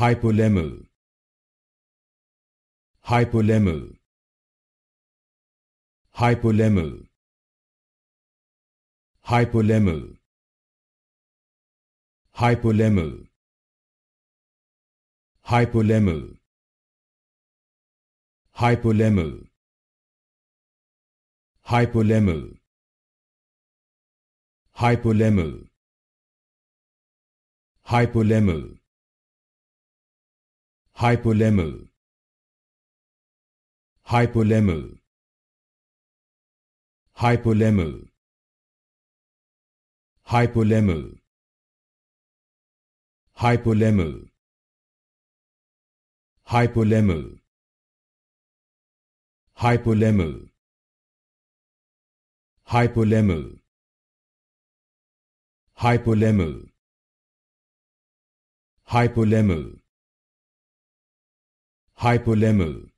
hypolemmal hypolemmal hypolemmal hypolemmal hypolemmal hypolemmal hypolemmal hypolemmal hypolemmal hypolemmal hypolemmal hypolemmal hypolemmal hypolemmal hypolemmal hypolemmal hypolemmal hypolemmal hypolemmal hypolemmal Hyperlema.